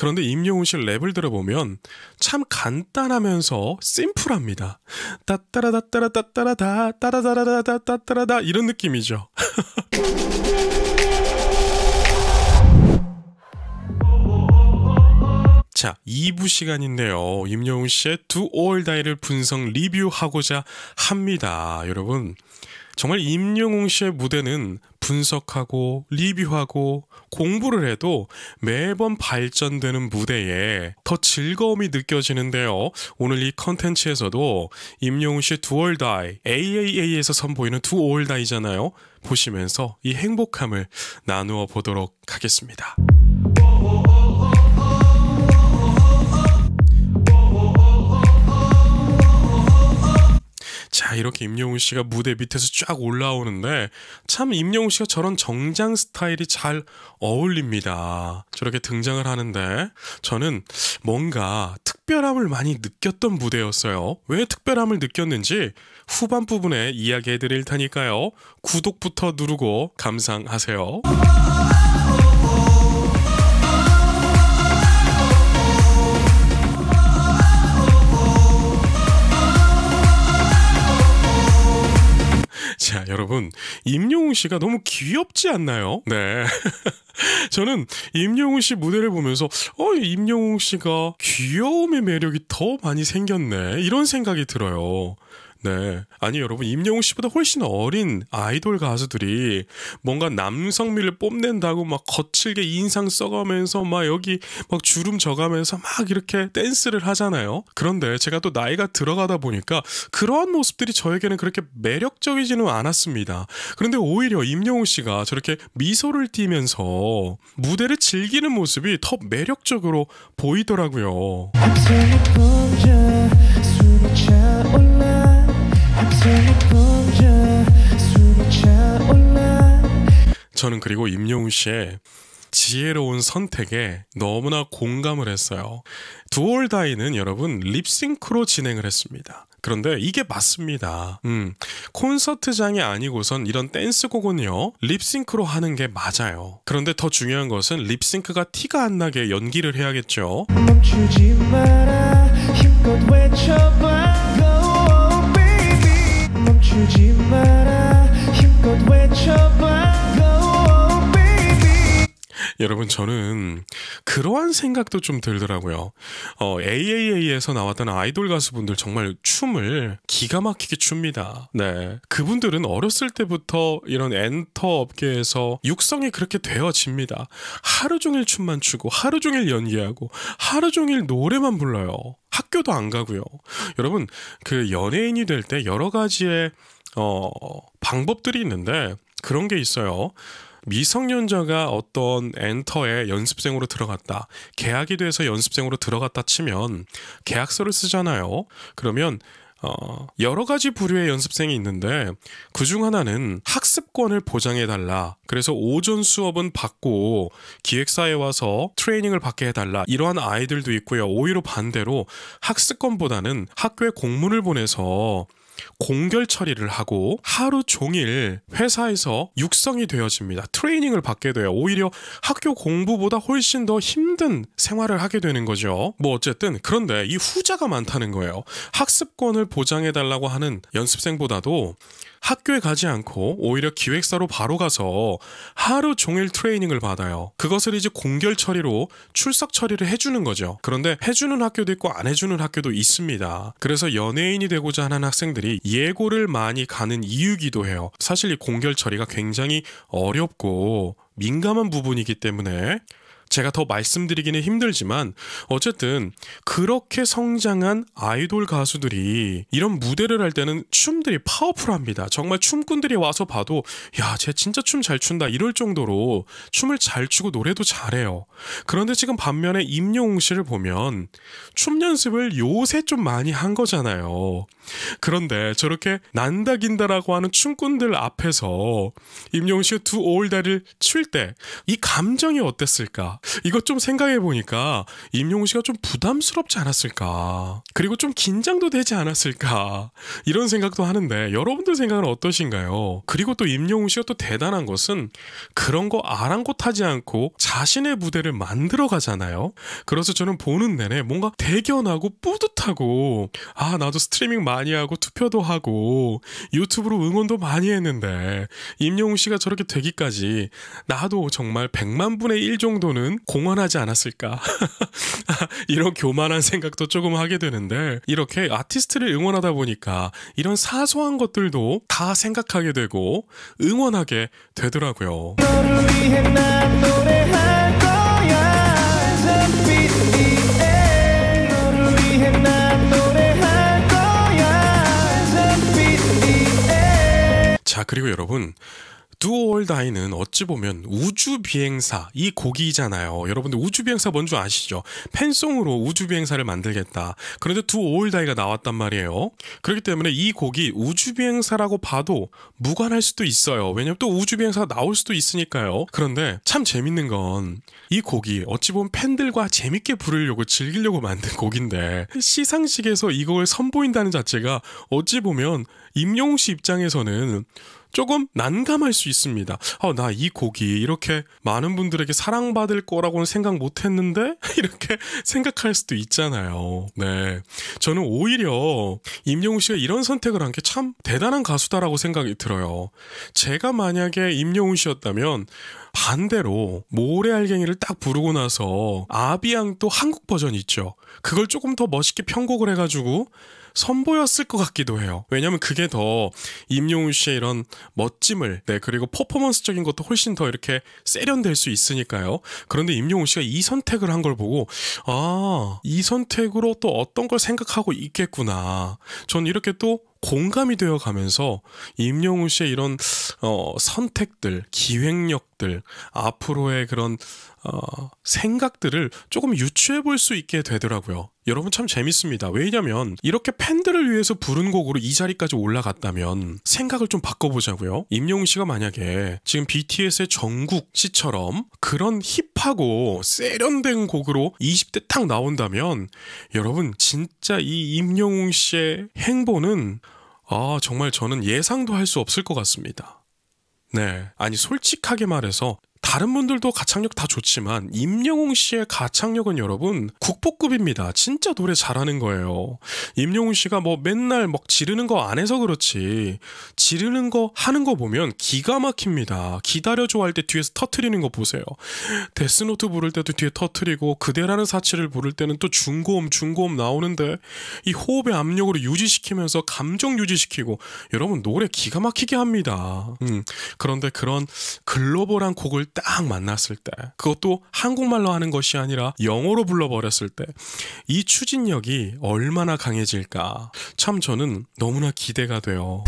그런데 임영웅 씨 랩을 들어보면 참 간단하면서 심플합니다. 따따라다따라 따따라다 따라다라다 따따라다 이런 느낌이죠. 자, 2부 시간인데요. 임영웅 씨의 두 올다이를 분석 리뷰하고자 합니다. 여러분, 정말 임영웅 씨의 무대는 분석하고 리뷰하고 공부를 해도 매번 발전되는 무대에 더 즐거움이 느껴지는데요. 오늘 이 컨텐츠에서도 임영웅 씨의 두얼다이 AAA에서 선보이는 두얼다이잖아요. 보시면서 이 행복함을 나누어 보도록 하겠습니다. 이렇게 임영웅 씨가 무대 밑에서 쫙 올라오는데 참 임영웅 씨가 저런 정장 스타일이 잘 어울립니다. 저렇게 등장을 하는데 저는 뭔가 특별함을 많이 느꼈던 무대였어요. 왜 특별함을 느꼈는지 후반 부분에 이야기해드릴 테니까요. 구독부터 누르고 감상하세요. 자, 여러분, 임영웅 씨가 너무 귀엽지 않나요? 네. 저는 임영웅 씨 무대를 보면서 어 임영웅 씨가 귀여움의 매력이 더 많이 생겼네 이런 생각이 들어요. 네. 아니 여러분 임영웅 씨보다 훨씬 어린 아이돌 가수들이 뭔가 남성미를 뽐낸다고 막 거칠게 인상 써가면서 막 여기 막 주름 져가면서 막 이렇게 댄스를 하잖아요. 그런데 제가 또 나이가 들어가다 보니까 그러한 모습들이 저에게는 그렇게 매력적이지는 않았습니다. 그런데 오히려 임영웅 씨가 저렇게 미소를 띠면서 무대를 즐기는 모습이 더 매력적으로 보이더라고요. 저는 그리고 임영웅 씨의 지혜로운 선택에 너무나 공감을 했어요. 두얼다이는 여러분 립싱크로 진행을 했습니다. 그런데 이게 맞습니다. 음, 콘서트장이 아니고선 이런 댄스곡은요, 립싱크로 하는 게 맞아요. 그런데 더 중요한 것은 립싱크가 티가 안 나게 연기를 해야겠죠. 멈추지 마라, 힘껏 외쳐봐. 주지 마라 힘껏 외쳐봐 여러분 저는 그러한 생각도 좀 들더라고요. 어, AAA에서 나왔던 아이돌 가수분들 정말 춤을 기가 막히게 춥니다. 네. 그분들은 어렸을 때부터 이런 엔터 업계에서 육성이 그렇게 되어집니다. 하루 종일 춤만 추고 하루 종일 연기하고 하루 종일 노래만 불러요. 학교도 안 가고요. 여러분 그 연예인이 될 때 여러 가지의 어, 방법들이 있는데 그런 게 있어요. 미성년자가 어떤 엔터에 연습생으로 들어갔다, 계약이 돼서 연습생으로 들어갔다 치면 계약서를 쓰잖아요. 그러면 어, 여러 가지 부류의 연습생이 있는데 그 중 하나는 학습권을 보장해 달라. 그래서 오전 수업은 받고 기획사에 와서 트레이닝을 받게 해 달라. 이러한 아이들도 있고요. 오히려 반대로 학습권보다는 학교에 공문을 보내서 공결 처리를 하고 하루 종일 회사에서 육성이 되어집니다. 트레이닝을 받게 돼요. 오히려 학교 공부보다 훨씬 더 힘든 생활을 하게 되는 거죠. 뭐 어쨌든 그런데 이 후자가 많다는 거예요. 학습권을 보장해 달라고 하는 연습생보다도 학교에 가지 않고 오히려 기획사로 바로 가서 하루 종일 트레이닝을 받아요. 그것을 이제 공결 처리로 출석 처리를 해주는 거죠. 그런데 해주는 학교도 있고 안 해주는 학교도 있습니다. 그래서 연예인이 되고자 하는 학생들이 예고를 많이 가는 이유기도 해요. 사실 이 공결 처리가 굉장히 어렵고 민감한 부분이기 때문에 제가 더 말씀드리기는 힘들지만 어쨌든 그렇게 성장한 아이돌 가수들이 이런 무대를 할 때는 춤들이 파워풀합니다. 정말 춤꾼들이 와서 봐도 야, 쟤 진짜 춤 잘 춘다 이럴 정도로 춤을 잘 추고 노래도 잘해요. 그런데 지금 반면에 임영웅 씨를 보면 춤 연습을 요새 좀 많이 한 거잖아요. 그런데 저렇게 난다긴다라고 하는 춤꾼들 앞에서 임영웅씨의 두 오올다를 리칠때 이 감정이 어땠을까? 이것 좀 생각해 보니까 임영웅씨가 좀 부담스럽지 않았을까? 그리고 좀 긴장도 되지 않았을까? 이런 생각도 하는데 여러분들 생각은 어떠신가요? 그리고 또 임영웅씨가 또 대단한 것은 그런 거 아랑곳하지 않고 자신의 무대를 만들어 가잖아요. 그래서 저는 보는 내내 뭔가 대견하고 뿌듯하고 아 나도 스트리밍 많이 많이 하고 투표도 하고 유튜브로 응원도 많이 했는데 임영웅 씨가 저렇게 되기까지 나도 정말 100만 분의 1 정도는 공헌하지 않았을까 이런 교만한 생각도 조금 하게 되는데 이렇게 아티스트를 응원하다 보니까 이런 사소한 것들도 다 생각하게 되고 응원하게 되더라고요. 자, 그리고 여러분, 두올 다이는 어찌 보면 우주 비행사 이 곡이잖아요. 여러분들 우주 비행사 뭔지 아시죠? 팬송으로 우주 비행사를 만들겠다. 그런데 두올 다이가 나왔단 말이에요. 그렇기 때문에 이 곡이 우주 비행사라고 봐도 무관할 수도 있어요. 왜냐면 또 우주 비행사가 나올 수도 있으니까요. 그런데 참 재밌는 건 이 곡이 어찌 보면 팬들과 재밌게 부르려고 즐기려고 만든 곡인데 시상식에서 이걸 선보인다는 자체가 어찌 보면 임용웅씨 입장에서는 조금 난감할 수 있습니다. 어, 아, 나 이 곡이 이렇게 많은 분들에게 사랑받을 거라고는 생각 못 했는데? 이렇게 생각할 수도 있잖아요. 네. 저는 오히려 임영웅 씨가 이런 선택을 한 게 참 대단한 가수다라고 생각이 들어요. 제가 만약에 임영웅 씨였다면 반대로 모래알갱이를 딱 부르고 나서 아비앙 또 한국 버전 있죠. 그걸 조금 더 멋있게 편곡을 해가지고 선보였을 것 같기도 해요. 왜냐면 그게 더임용우 씨의 이런 멋짐을, 네, 그리고 퍼포먼스적인 것도 훨씬 더 이렇게 세련될 수 있으니까요. 그런데 임용우 씨가 이 선택을 한 걸 보고, 아, 이 선택으로 또 어떤 걸 생각하고 있겠구나. 전 이렇게 또 공감이 되어 가면서 임용우 씨의 이런 어, 선택들, 기획력들, 앞으로의 그런 어, 생각들을 조금 유추해 볼 수 있게 되더라고요. 여러분 참 재밌습니다. 왜냐면 이렇게 팬들을 위해서 부른 곡으로 이 자리까지 올라갔다면 생각을 좀 바꿔보자고요. 임영웅 씨가 만약에 지금 BTS의 정국 씨처럼 그런 힙하고 세련된 곡으로 20대 탁 나온다면 여러분 진짜 이 임영웅 씨의 행보는 아 정말 저는 예상도 할 수 없을 것 같습니다. 네. 아니, 솔직하게 말해서 다른 분들도 가창력 다 좋지만 임영웅 씨의 가창력은 여러분 국보급입니다. 진짜 노래 잘하는 거예요. 임영웅 씨가 뭐 맨날 막 지르는 거 안 해서 그렇지 지르는 거 하는 거 보면 기가 막힙니다. 기다려줘 할 때 뒤에서 터트리는 거 보세요. 데스노트 부를 때도 뒤에 터트리고 그대라는 사치를 부를 때는 또 중고음 중고음 나오는데 이 호흡의 압력으로 유지시키면서 감정 유지시키고 여러분 노래 기가 막히게 합니다. 음, 그런데 그런 글로벌한 곡을 딱 만났을 때 그것도 한국말로 하는 것이 아니라 영어로 불러버렸을 때 이 추진력이 얼마나 강해질까 참 저는 너무나 기대가 돼요.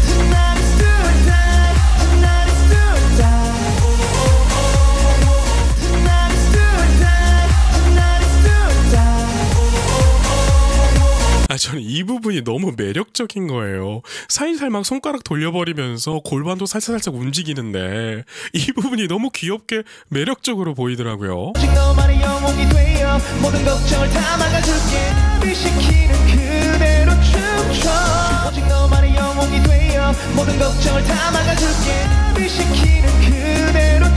아 저는 이 부분이 너무 매력적인 거예요. 살살 막 손가락 돌려버리면서 골반도 살살살짝 움직이는데 이 부분이 너무 귀엽게 매력적으로 보이더라고요. 모든 걱정을 다 막아줄게 미시키는 그대로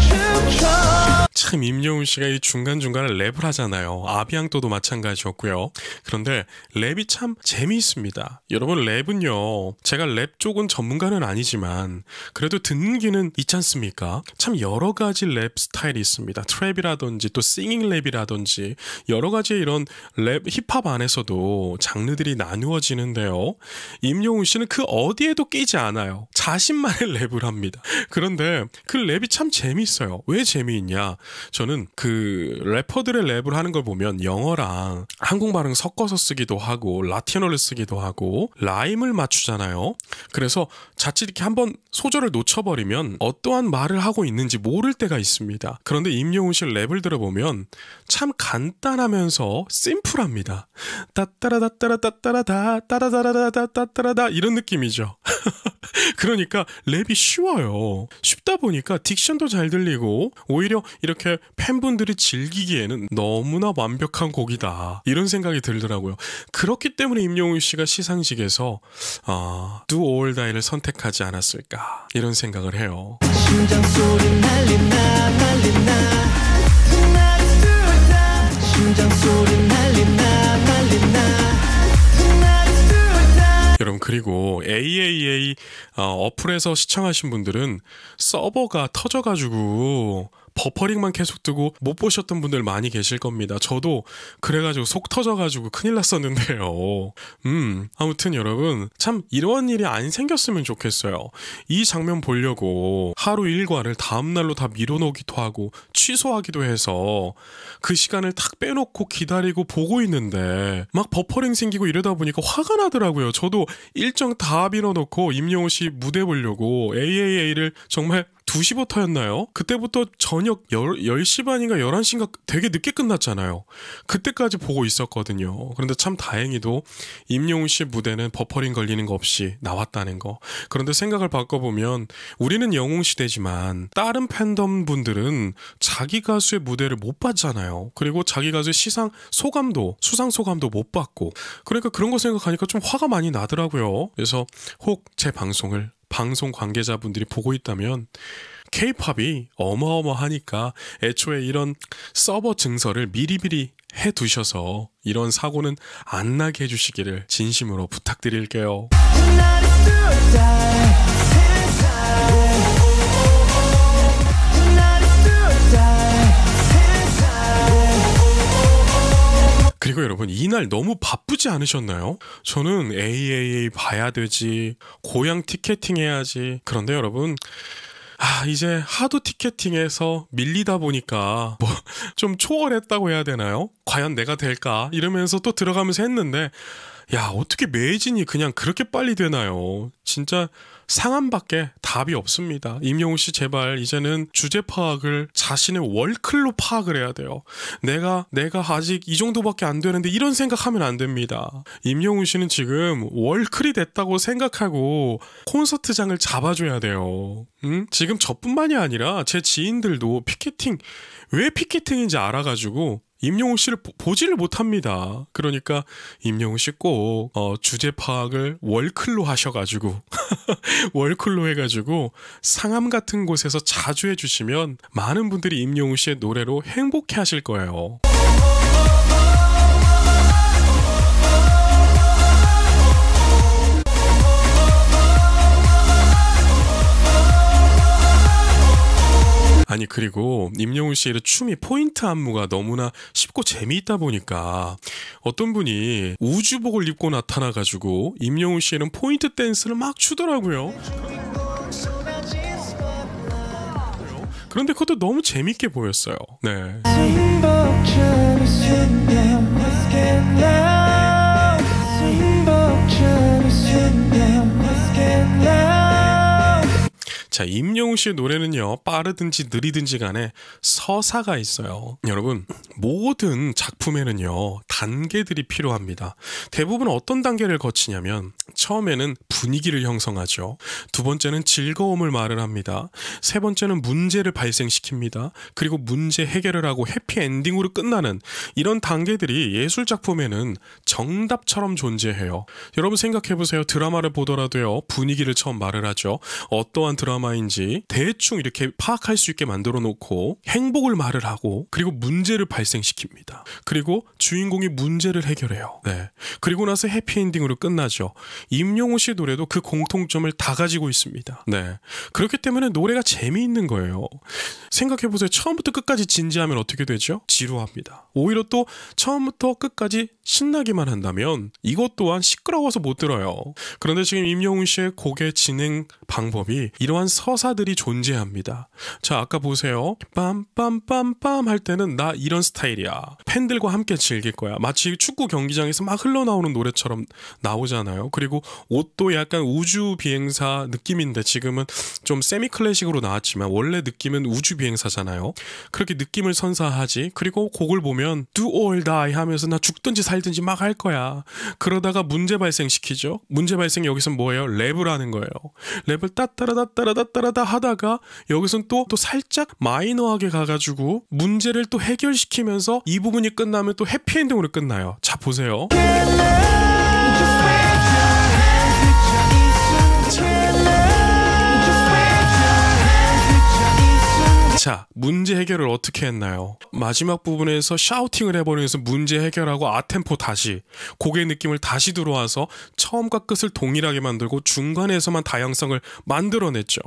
춤춰 참 임영웅 씨가 이 중간중간에 랩을 하잖아요. 아비앙또도 마찬가지였고요. 그런데 랩이 참 재미있습니다. 여러분 랩은요. 제가 랩 쪽은 전문가는 아니지만 그래도 듣는 기는 있지 않습니까? 참 여러 가지 랩 스타일이 있습니다. 트랩이라든지 또 싱잉 랩이라든지 여러 가지 이런 랩 힙합 안에서도 장르들이 나누어지는데요. 임영웅 씨는 그 어디에도 끼지 않아요. 자신만의 랩을 합니다. 그런데 그 랩이 참 재미있어요. 왜 재미있냐? 저는 그 래퍼들의 랩을 하는 걸 보면 영어랑 한국 발음 섞어서 쓰기도 하고 라틴어를 쓰기도 하고 라임을 맞추잖아요. 그래서 자칫 이렇게 한번 소절을 놓쳐버리면 어떠한 말을 하고 있는지 모를 때가 있습니다. 그런데 임영웅 씨 랩을 들어보면 참 간단하면서 심플합니다. 따따라다따라따따라다 따라다라다따따라다 이런 느낌이죠. 그러니까 랩이 쉬워요. 쉽다 보니까 딕션도 잘 들리고 오히려 이렇게 팬분들이 즐기기에는 너무나 완벽한 곡이다. 이런 생각이 들더라고요. 그렇기 때문에 임영웅 씨가 시상식에서 아, Do All Die를 선택 선택하지 않았을까 이런 생각을 해요. 여러분 그리고 AAA 어, 어플에서 시청하신 분들은 서버가 터져가지고 버퍼링만 계속 뜨고 못 보셨던 분들 많이 계실 겁니다. 저도 그래가지고 속 터져가지고 큰일 났었는데요. 음, 아무튼 여러분, 참 이런 일이 안 생겼으면 좋겠어요. 이 장면 보려고 하루 일과를 다음날로 다밀어놓기도 하고 취소하기도 해서 그 시간을 탁 빼놓고 기다리고 보고 있는데 막 버퍼링 생기고 이러다 보니까 화가 나더라고요. 저도 일정 다 밀어놓고 임영웅 씨 무대 보려고 AAA를 정말 2시부터였나요? 그때부터 저녁 10, 시 반인가 11시인가 되게 늦게 끝났잖아요. 그때까지 보고 있었거든요. 그런데 참 다행히도 임용웅씨 무대는 버퍼링 걸리는 거 없이 나왔다는 거. 그런데 생각을 바꿔보면 우리는 영웅 시대지만 다른 팬덤 분들은 자기 가수의 무대를 못 봤잖아요. 그리고 자기 가수의 시상 소감도 수상 소감도 못봤고 그러니까 그런 거 생각하니까 좀 화가 많이 나더라고요. 그래서 혹 제 방송을 방송 관계자분들이 보고 있다면 케이팝이 어마어마하니까 애초에 이런 서버 증설을 미리미리 해 두셔서 이런 사고는 안 나게 해주시기를 진심으로 부탁드릴게요. 그 그리고 여러분 이날 너무 바쁘지 않으셨나요? 저는 AAA 봐야 되지 고향 티켓팅 해야지 그런데 여러분 아, 이제 하도 티켓팅에서 밀리다 보니까 뭐 좀 초월했다고 해야 되나요? 과연 내가 될까? 이러면서 또 들어가면서 했는데 야, 어떻게 매진이 그냥 그렇게 빨리 되나요? 진짜 상한밖에 답이 없습니다. 임영웅 씨 제발 이제는 주제 파악을 자신의 월클로 파악을 해야 돼요. 내가 내가 아직 이 정도밖에 안 되는데 이런 생각하면 안 됩니다. 임영웅 씨는 지금 월클이 됐다고 생각하고 콘서트장을 잡아줘야 돼요. 음? 지금 저뿐만이 아니라 제 지인들도 피켓팅 왜 피켓팅인지 알아가지고 임영웅 씨를 보지를 못합니다. 그러니까 임영웅 씨꼭 어, 주제 파악을 월클로 하셔가지고 월클로 해가지고 상암 같은 곳에서 자주 해주시면 많은 분들이 임영웅 씨의 노래로 행복해하실 거예요. 아니 그리고 임영웅 씨의 춤이 포인트 안무가 너무나 쉽고 재미있다 보니까 어떤 분이 우주복을 입고 나타나가지고 임영웅 씨는 포인트 댄스를 막 추더라고요. 그런데 그것도 너무 재밌게 보였어요. 네. 자, 임영웅 씨의 노래는요, 빠르든지 느리든지 간에 서사가 있어요. 여러분, 모든 작품에는요, 단계들이 필요합니다. 대부분 어떤 단계를 거치냐면, 처음에는 분위기를 형성하죠. 두 번째는 즐거움을 말을 합니다. 세 번째는 문제를 발생시킵니다. 그리고 문제 해결을 하고 해피엔딩으로 끝나는 이런 단계들이 예술작품에는 정답처럼 존재해요. 여러분 생각해보세요. 드라마를 보더라도요, 분위기를 처음 말을 하죠. 어떠한 드라마 트라마인지 대충 이렇게 파악할 수 있게 만들어 놓고 행복을 말을 하고 그리고 문제를 발생시킵니다. 그리고 주인공이 문제를 해결해요. 네. 그리고 나서 해피엔딩으로 끝나죠. 임영웅 씨 노래도 그 공통점을 다 가지고 있습니다. 네. 그렇기 때문에 노래가 재미있는 거예요. 생각해 보세요. 처음부터 끝까지 진지하면 어떻게 되죠? 지루합니다. 오히려 또 처음부터 끝까지 신나기만 한다면 이것 또한 시끄러워서 못 들어요. 그런데 지금 임영웅 씨의 곡의 진행 방법이 이러한 서사들이 존재합니다. 자, 아까 보세요. 빰빰빰빰 할 때는 나 이런 스타일이야. 팬들과 함께 즐길 거야. 마치 축구 경기장에서 막 흘러나오는 노래처럼 나오잖아요. 그리고 옷도 약간 우주 비행사 느낌인데 지금은 좀 세미 클래식으로 나왔지만 원래 느낌은 우주 비행사잖아요. 그렇게 느낌을 선사하지. 그리고 곡을 보면 do or die 하면서 나 죽든지 살 팔든지 막 할 거야. 그러다가 문제 발생시키죠. 문제 발생이 여기선 뭐예요? 랩을 하는 거예요. 랩을 따따라다따라다따라다 하다가 여기선 또, 또 살짝 마이너하게 가가지고 문제를 또 해결시키면서 이 부분이 끝나면 또 해피엔딩으로 끝나요. 자, 보세요. 문제 해결을 어떻게 했나요? 마지막 부분에서 샤우팅을 해버리면서 문제 해결하고 아템포 다시 곡의 느낌을 다시 들어와서 처음과 끝을 동일하게 만들고 중간에서만 다양성을 만들어냈죠.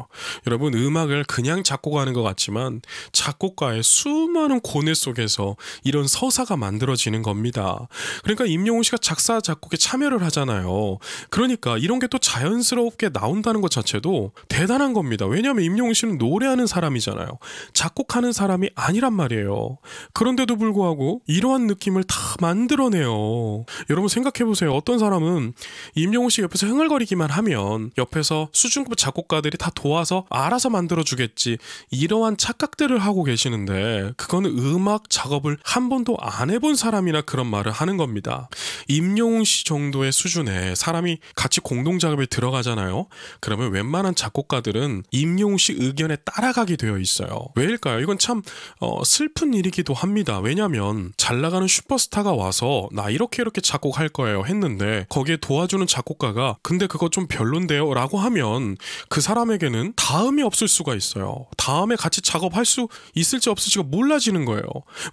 여러분 음악을 그냥 작곡하는 것 같지만 작곡가의 수많은 고뇌 속에서 이런 서사가 만들어지는 겁니다. 그러니까 임영웅 씨가 작사 작곡에 참여를 하잖아요. 그러니까 이런 게 또 자연스럽게 나온다는 것 자체도 대단한 겁니다. 왜냐하면 임영웅 씨는 노래하는 사람이잖아요. 작곡 극복하는 사람이 아니란 말이에요. 그런데도 불구하고 이러한 느낌을 다 만들어내요. 여러분 생각해보세요. 어떤 사람은 임영웅 씨 옆에서 흥얼거리기만 하면 옆에서 수준급 작곡가들이 다 도와서 알아서 만들어주겠지 이러한 착각들을 하고 계시는데 그거는 음악 작업을 한 번도 안 해본 사람이나 그런 말을 하는 겁니다. 임영웅 씨 정도의 수준에 사람이 같이 공동 작업에 들어가잖아요. 그러면 웬만한 작곡가들은 임영웅 씨 의견에 따라가게 되어 있어요. 왜일까요? 있아요 이건 참 어, 슬픈 일이기도 합니다. 왜냐하면 잘 나가는 슈퍼스타가 와서 나 이렇게 이렇게 작곡할 거예요 했는데 거기에 도와주는 작곡가가 근데 그거 좀 별론데요 라고 하면 그 사람에게는 다음이 없을 수가 있어요. 다음에 같이 작업할 수 있을지 없을지가 몰라지는 거예요.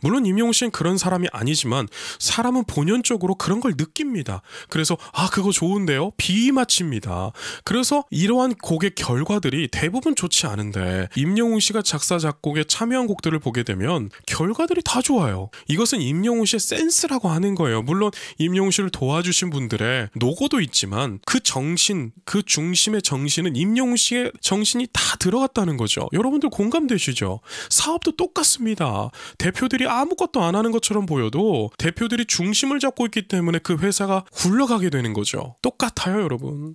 물론 임영웅 씨는 그런 사람이 아니지만 사람은 본연적으로 그런 걸 느낍니다. 그래서 아 그거 좋은데요 비마칩니다. 그래서 이러한 곡의 결과들이 대부분 좋지 않은데 임영웅 씨가 작사 작곡에 참여한 곡들을 보게 되면 결과들이 다 좋아요. 이것은 임영웅 씨의 센스라고 하는 거예요. 물론 임영웅 씨를 도와주신 분들의 노고도 있지만 그 정신, 그 중심의 정신은 임영웅 씨의 정신이 다 들어갔다는 거죠. 여러분들 공감되시죠? 사업도 똑같습니다. 대표들이 아무것도 안 하는 것처럼 보여도 대표들이 중심을 잡고 있기 때문에 그 회사가 굴러가게 되는 거죠. 똑같아요, 여러분.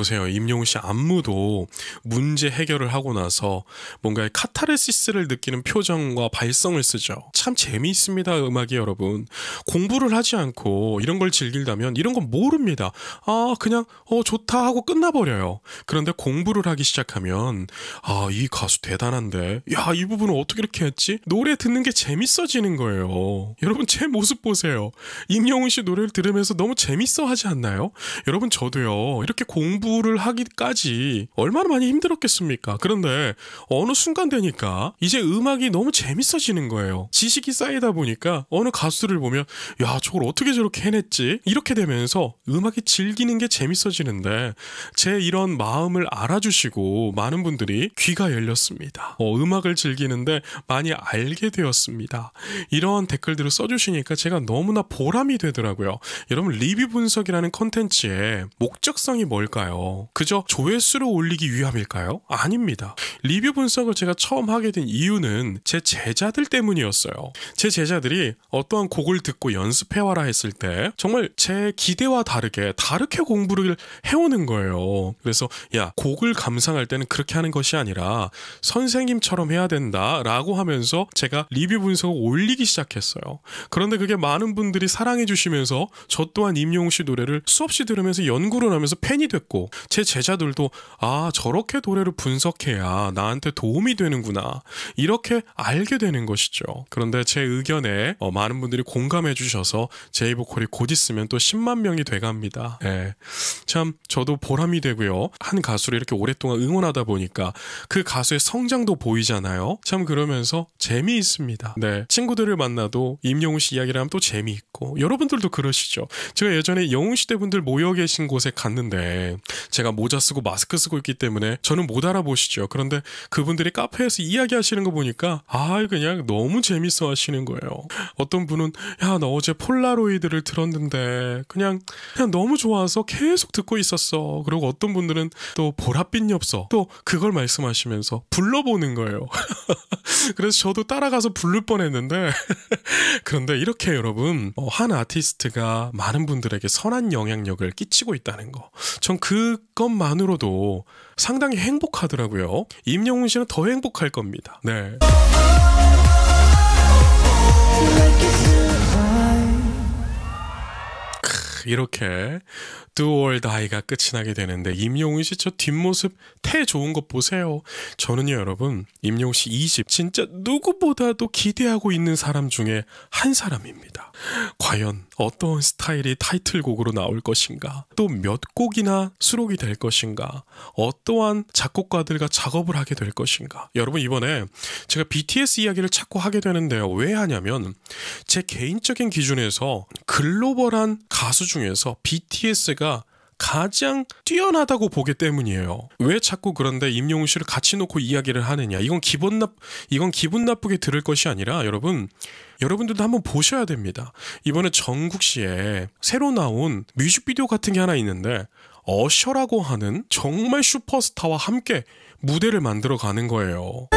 보세요. 임영웅 씨 안무도 문제 해결을 하고 나서 뭔가 카타르시스를 느끼는 표정과 발성을 쓰죠. 참 재미있습니다. 음악이 여러분. 공부를 하지 않고 이런 걸 즐길다면 이런 건 모릅니다. 아, 그냥 어 좋다 하고 끝나버려요. 그런데 공부를 하기 시작하면 아, 이 가수 대단한데. 야, 이 부분은 어떻게 이렇게 했지? 노래 듣는 게 재밌어지는 거예요. 여러분 제 모습 보세요. 임영웅 씨 노래를 들으면서 너무 재밌어 하지 않나요? 여러분 저도요. 이렇게 공부 공부를 하기까지 얼마나 많이 힘들었겠습니까? 그런데 어느 순간 되니까 이제 음악이 너무 재밌어지는 거예요. 지식이 쌓이다 보니까 어느 가수를 보면 야, 저걸 어떻게 저렇게 해냈지? 이렇게 되면서 음악이 즐기는 게 재밌어지는데 제 이런 마음을 알아주시고 많은 분들이 귀가 열렸습니다. 어, 음악을 즐기는데 많이 알게 되었습니다. 이런 댓글들을 써주시니까 제가 너무나 보람이 되더라고요. 여러분, 리뷰 분석이라는 컨텐츠의 목적성이 뭘까요? 있을까요? 그저 조회수를 올리기 위함일까요? 아닙니다. 리뷰 분석을 제가 처음 하게 된 이유는 제 제자들 때문이었어요. 제 제자들이 어떠한 곡을 듣고 연습해와라 했을 때 정말 제 기대와 다르게 다르게 공부를 해오는 거예요. 그래서 야 곡을 감상할 때는 그렇게 하는 것이 아니라 선생님처럼 해야 된다라고 하면서 제가 리뷰 분석을 올리기 시작했어요. 그런데 그게 많은 분들이 사랑해 주시면서 저 또한 임영웅 씨 노래를 수없이 들으면서 연구를 하면서 팬이 됐고 있고 제 제자들도 아 저렇게 도래를 분석해야 나한테 도움이 되는구나 이렇게 알게 되는 것이죠. 그런데 제 의견에 어, 많은 분들이 공감해 주셔서 제이보컬이 곧 있으면 또 10만 명이 돼갑니다. 예. 참 저도 보람이 되고요. 한 가수를 이렇게 오랫동안 응원하다 보니까 그 가수의 성장도 보이잖아요. 참 그러면서 재미있습니다. 네. 친구들을 만나도 임영웅 씨 이야기를 하면 또 재미있고 여러분들도 그러시죠. 제가 예전에 영웅 시대 분들 모여 계신 곳에 갔는데 제가 모자 쓰고 마스크 쓰고 있기 때문에 저는 못 알아보시죠. 그런데 그분들이 카페에서 이야기하시는 거 보니까 아 그냥 너무 재밌어 하시는 거예요. 어떤 분은 야나 어제 폴라로이드를 들었는데 그냥 그냥 너무 좋아서 계속 듣고 있었어. 그리고 어떤 분들은 또 보랏빛 엽서 또 그걸 말씀하시면서 불러보는 거예요. 그래서 저도 따라가서 부를 뻔했는데 그런데 이렇게 여러분 어, 한 아티스트가 많은 분들에게 선한 영향력을 끼치고 있다는 거. 전그 그것만으로도 상당히 행복하더라고요. 임영웅 씨는 더 행복할 겁니다. 네. 이렇게 두월 다이가 끝이 나게 되는데 임영웅 씨저 뒷모습 태 좋은 것 보세요. 저는요 여러분 임영웅 씨 2집 진짜 누구보다도 기대하고 있는 사람 중에 한 사람입니다. 과연 어떤 스타일이 타이틀곡으로 나올 것인가? 또 몇 곡이나 수록이 될 것인가? 어떠한 작곡가들과 작업을 하게 될 것인가? 여러분 이번에 제가 BTS 이야기를 찾고 하게 되는데요. 왜 하냐면 제 개인적인 기준에서 글로벌한 가수 중에서 BTS가 가장 뛰어나다고 보기 때문이에요. 왜 자꾸 그런데 임영웅 씨를 같이 놓고 이야기를 하느냐. 이건 기분 나, 이건 기분 나쁘게 들을 것이 아니라 여러분, 여러분들도 한번 보셔야 됩니다. 이번에 정국 씨의 새로 나온 뮤직비디오 같은 게 하나 있는데, 어셔라고 하는 정말 슈퍼스타와 함께 무대를 만들어 가는 거예요.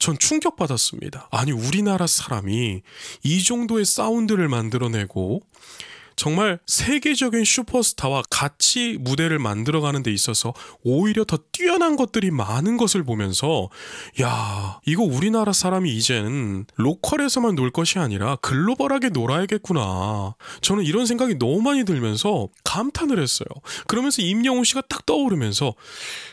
전 충격받았습니다. 아니, 우리나라 사람이 이 정도의 사운드를 만들어내고 정말 세계적인 슈퍼스타와 같이 무대를 만들어가는 데 있어서 오히려 더 뛰어난 것들이 많은 것을 보면서 야 이거 우리나라 사람이 이제는 로컬에서만 놀 것이 아니라 글로벌하게 놀아야겠구나 저는 이런 생각이 너무 많이 들면서 감탄을 했어요 그러면서 임영웅 씨가 딱 떠오르면서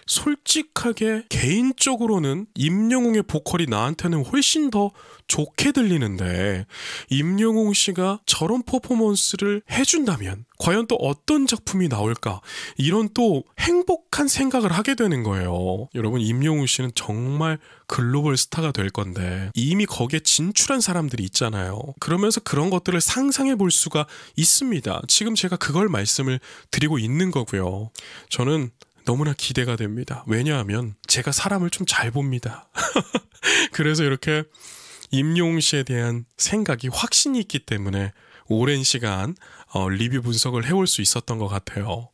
솔직하게 개인적으로는 임영웅의 보컬이 나한테는 훨씬 더 좋게 들리는데 임영웅 씨가 저런 퍼포먼스를 해준다면 과연 또 어떤 작품이 나올까 이런 또 행복한 생각을 하게 되는 거예요. 여러분 임용우 씨는 정말 글로벌 스타가 될 건데 이미 거기에 진출한 사람들이 있잖아요. 그러면서 그런 것들을 상상해 볼 수가 있습니다. 지금 제가 그걸 말씀을 드리고 있는 거고요. 저는 너무나 기대가 됩니다. 왜냐하면 제가 사람을 좀 잘 봅니다. 그래서 이렇게 임용웅 씨에 대한 생각이 확신이 있기 때문에 오랜 시간 어, 리뷰 분석을 해올 수 있었던 것 같아요.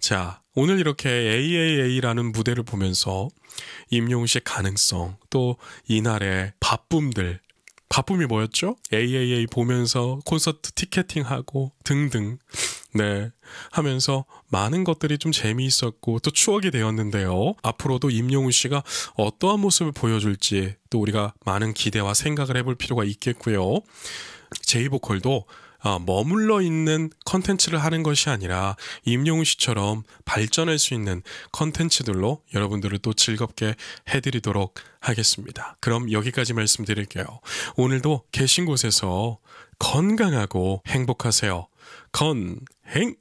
자, 오늘 이렇게 AAA라는 무대를 보면서 임용시의 가능성, 또 이날의 바쁨들, 바쁨이 뭐였죠? AAA 보면서 콘서트 티켓팅하고 등등. 네. 하면서 많은 것들이 좀 재미있었고 또 추억이 되었는데요. 앞으로도 임영웅 씨가 어떠한 모습을 보여줄지 또 우리가 많은 기대와 생각을 해볼 필요가 있겠고요. 제이보컬도 어, 머물러 있는 컨텐츠를 하는 것이 아니라 임용훈 씨처럼 발전할 수 있는 컨텐츠들로 여러분들을 또 즐겁게 해드리도록 하겠습니다. 그럼 여기까지 말씀드릴게요. 오늘도 계신 곳에서 건강하고 행복하세요. 건행!